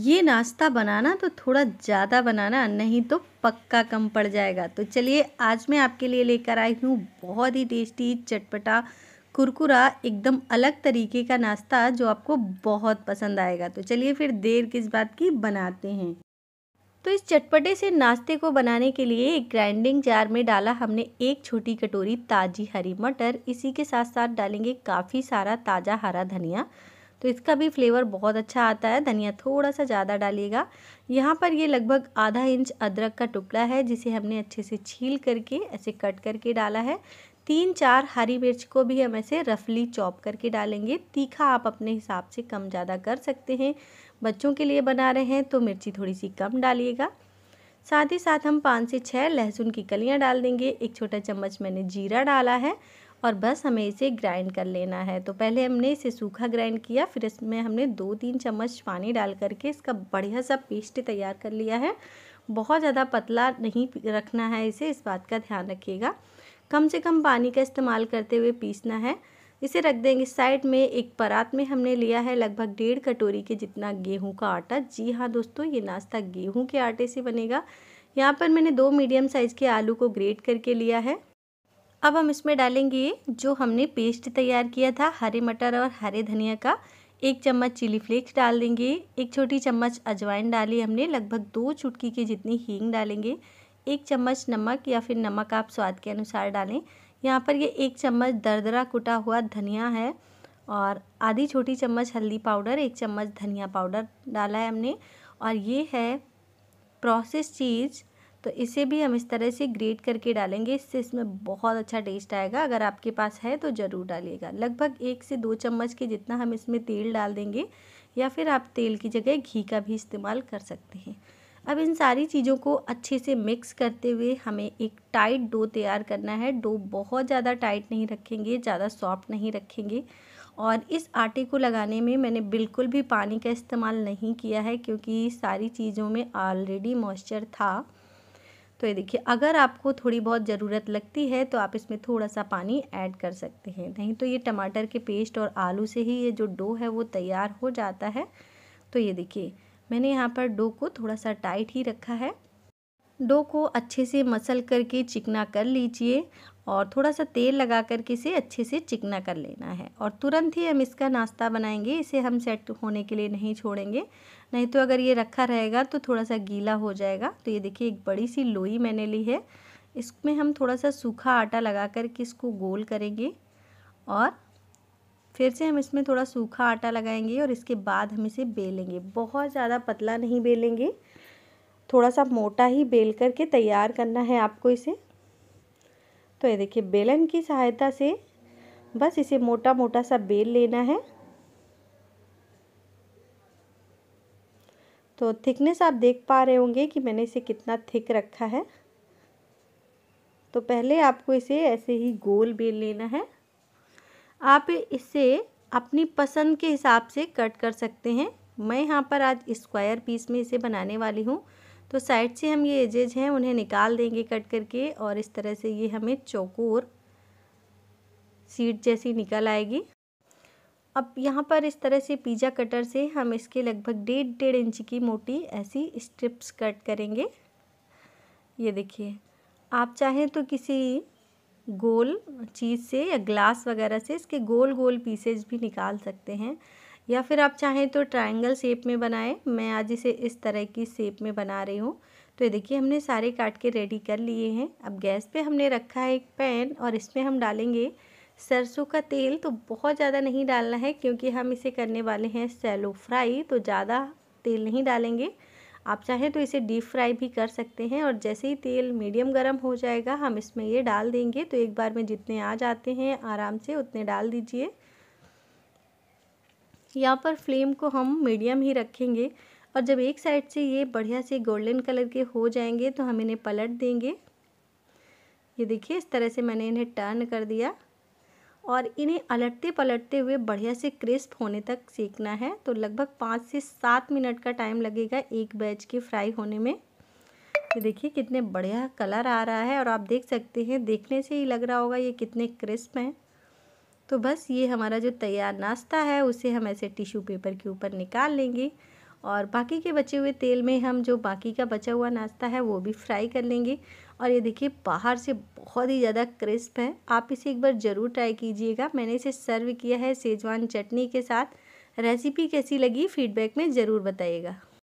ये नाश्ता बनाना तो थोड़ा ज़्यादा बनाना नहीं तो पक्का कम पड़ जाएगा तो चलिए आज मैं आपके लिए लेकर आई हूँ बहुत ही टेस्टी चटपटा कुरकुरा एकदम अलग तरीके का नाश्ता जो आपको बहुत पसंद आएगा तो चलिए फिर देर किस बात की बनाते हैं तो इस चटपटे से नाश्ते को बनाने के लिए एक ग्राइंडिंग जार में डाला हमने एक छोटी कटोरी ताज़ी हरी मटर इसी के साथ साथ डालेंगे काफ़ी सारा ताज़ा हरा धनिया तो इसका भी फ्लेवर बहुत अच्छा आता है धनिया थोड़ा सा ज़्यादा डालिएगा यहाँ पर ये लगभग आधा इंच अदरक का टुकड़ा है जिसे हमने अच्छे से छील करके ऐसे कट करके डाला है तीन चार हरी मिर्च को भी हम ऐसे रफली चॉप करके डालेंगे तीखा आप अपने हिसाब से कम ज़्यादा कर सकते हैं बच्चों के लिए बना रहे हैं तो मिर्ची थोड़ी सी कम डालिएगा साथ ही साथ हम पाँच से छः लहसुन की कलियाँ डाल देंगे एक छोटा चम्मच मैंने जीरा डाला है और बस हमें इसे ग्राइंड कर लेना है तो पहले हमने इसे सूखा ग्राइंड किया फिर इसमें हमने दो तीन चम्मच पानी डाल करके इसका बढ़िया सा पेस्ट तैयार कर लिया है बहुत ज़्यादा पतला नहीं रखना है इसे इस बात का ध्यान रखिएगा कम से कम पानी का इस्तेमाल करते हुए पीसना है इसे रख देंगे साइड में एक परात में हमने लिया है लगभग डेढ़ कटोरी के जितना गेहूं का आटा जी हाँ दोस्तों ये नाश्ता गेहूं के आटे से बनेगा यहाँ पर मैंने दो मीडियम साइज़ के आलू को ग्रेट करके लिया है अब हम इसमें डालेंगे जो हमने पेस्ट तैयार किया था हरे मटर और हरे धनिया का एक चम्मच चिली फ्लेक्स डाल देंगे एक छोटी चम्मच अजवाइन डाली हमने लगभग दो चुटकी की जितनी हींग डालेंगे एक चम्मच नमक या फिर नमक आप स्वाद के अनुसार डालें यहाँ पर ये एक चम्मच दरदरा कुटा हुआ धनिया है और आधी छोटी चम्मच हल्दी पाउडर एक चम्मच धनिया पाउडर डाला है हमने और ये है प्रोसेस चीज़ तो इसे भी हम इस तरह से ग्रेट करके डालेंगे इससे इसमें बहुत अच्छा टेस्ट आएगा अगर आपके पास है तो ज़रूर डालिएगा लगभग एक से दो चम्मच के जितना हम इसमें तेल डाल देंगे या फिर आप तेल की जगह घी का भी इस्तेमाल कर सकते हैं अब इन सारी चीज़ों को अच्छे से मिक्स करते हुए हमें एक टाइट डो तैयार करना है डो बहुत ज़्यादा टाइट नहीं रखेंगे ज़्यादा सॉफ्ट नहीं रखेंगे और इस आटे को लगाने में मैंने बिल्कुल भी पानी का इस्तेमाल नहीं किया है क्योंकि सारी चीज़ों में ऑलरेडी मॉइस्चर था तो ये देखिए अगर आपको थोड़ी बहुत ज़रूरत लगती है तो आप इसमें थोड़ा सा पानी ऐड कर सकते हैं नहीं तो ये टमाटर के पेस्ट और आलू से ही ये जो डो है वो तैयार हो जाता है तो ये देखिए मैंने यहाँ पर डो को थोड़ा सा टाइट ही रखा है डो को अच्छे से मसल करके चिकना कर लीजिए और थोड़ा सा तेल लगा कर के इसे अच्छे से चिकना कर लेना है और तुरंत ही हम इसका नाश्ता बनाएंगे इसे हम सेट होने के लिए नहीं छोड़ेंगे नहीं तो अगर ये रखा रहेगा तो थोड़ा सा गीला हो जाएगा तो ये देखिए एक बड़ी सी लोई मैंने ली है इसमें हम थोड़ा सा सूखा आटा लगा कर के इसको गोल करेंगे और फिर से हम इसमें थोड़ा सूखा आटा लगाएंगे और इसके बाद हम इसे बेलेंगे बहुत ज़्यादा पतला नहीं बेलेंगे थोड़ा सा मोटा ही बेल करके तैयार करना है आपको इसे तो ये देखिए बेलन की सहायता से बस इसे मोटा मोटा सा बेल लेना है तो थिकनेस आप देख पा रहे होंगे कि मैंने इसे कितना थिक रखा है तो पहले आपको इसे ऐसे ही गोल बेल लेना है आप इसे अपनी पसंद के हिसाब से कट कर सकते हैं मैं यहाँ पर आज स्क्वायर पीस में इसे बनाने वाली हूँ तो साइड से हम ये एजेज हैं उन्हें निकाल देंगे कट करके और इस तरह से ये हमें चौकोर सीट जैसी निकल आएगी अब यहाँ पर इस तरह से पिज़्ज़ा कटर से हम इसके लगभग डेढ़ डेढ़ इंच की मोटी ऐसी स्ट्रिप्स कट करेंगे ये देखिए आप चाहें तो किसी गोल चीज़ से या ग्लास वगैरह से इसके गोल गोल पीसेज भी निकाल सकते हैं या फिर आप चाहें तो ट्रायंगल शेप में बनाएं मैं आज इसे इस तरह की शेप में बना रही हूँ तो ये देखिए हमने सारे काट के रेडी कर लिए हैं अब गैस पे हमने रखा है एक पैन और इसमें हम डालेंगे सरसों का तेल तो बहुत ज़्यादा नहीं डालना है क्योंकि हम इसे करने वाले हैं सैलो फ्राई तो ज़्यादा तेल नहीं डालेंगे आप चाहें तो इसे डीप फ्राई भी कर सकते हैं और जैसे ही तेल मीडियम गर्म हो जाएगा हम इसमें ये डाल देंगे तो एक बार में जितने आ जाते हैं आराम से उतने डाल दीजिए यहाँ पर फ्लेम को हम मीडियम ही रखेंगे और जब एक साइड से ये बढ़िया से गोल्डन कलर के हो जाएंगे तो हम इन्हें पलट देंगे ये देखिए इस तरह से मैंने इन्हें टर्न कर दिया और इन्हें अलटते पलटते हुए बढ़िया से क्रिस्प होने तक सेकना है तो लगभग पाँच से सात मिनट का टाइम लगेगा एक बैच के फ्राई होने में ये देखिए कितने बढ़िया कलर आ रहा है और आप देख सकते हैं देखने से ही लग रहा होगा ये कितने क्रिस्प हैं तो बस ये हमारा जो तैयार नाश्ता है उसे हम ऐसे टिश्यू पेपर के ऊपर निकाल लेंगे और बाकी के बचे हुए तेल में हम जो बाकी का बचा हुआ नाश्ता है वो भी फ्राई कर लेंगे और ये देखिए बाहर से बहुत ही ज़्यादा क्रिस्प है आप इसे एक बार ज़रूर ट्राई कीजिएगा मैंने इसे सर्व किया है सेजवान चटनी के साथ रेसिपी कैसी लगी फीडबैक में ज़रूर बताइएगा